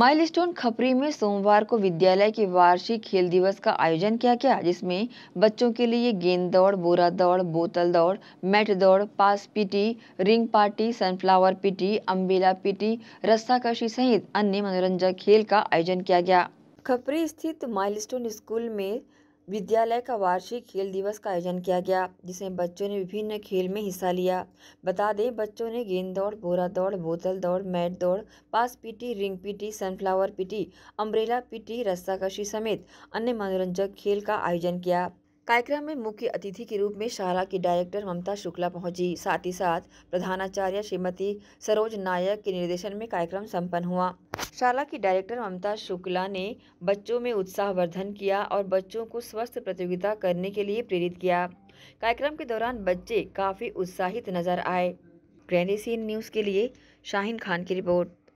milestone खपरी में सोमवार को विद्यालय के वार्षिक खेल दिवस का आयोजन किया गया जिसमें बच्चों के लिए गेंद दौड़ बोरा दौड़ बोतल दौड़ मैट दौड़ pass PT ring party sunflower PT umbrella PT रस्साकशी सहित अन्य मनोरंजक खेल का आयोजन किया गया खपरी स्थित माइलस्टोन स्कूल में विद्यालय का वार्षिक खेल दिवस का आयोजन किया गया जिसमें बच्चों ने विभिन्न खेल में हिस्सा लिया बता दें बच्चों ने गेंद दौड़ बोरा दौड़ बोतल दौड़ मैट दौड़ pass PT ring PT sunflower PT umbrella PT रस्साकशी समेत अन्य मनोरंजक खेल का आयोजन किया कार्यक्रम में मुख्य अतिथि के रूप में शाला की डायरेक्टर ममता शुक्ला पहुंची साथ ही साथ प्रधानाचार्य श्रीमती सरोज नायक के निर्देशन में कार्यक्रम संपन्न हुआ शाला की डायरेक्टर ममता शुक्ला ने बच्चों में उत्साहवर्धन किया और बच्चों को स्वस्थ प्रतियोगिता करने के लिए प्रेरित किया कार्यक्रम के दौरान बच्चे काफ़ी उत्साहित नजर आए ग्रैंड न्यूज़ के लिए शाहिन खान की रिपोर्ट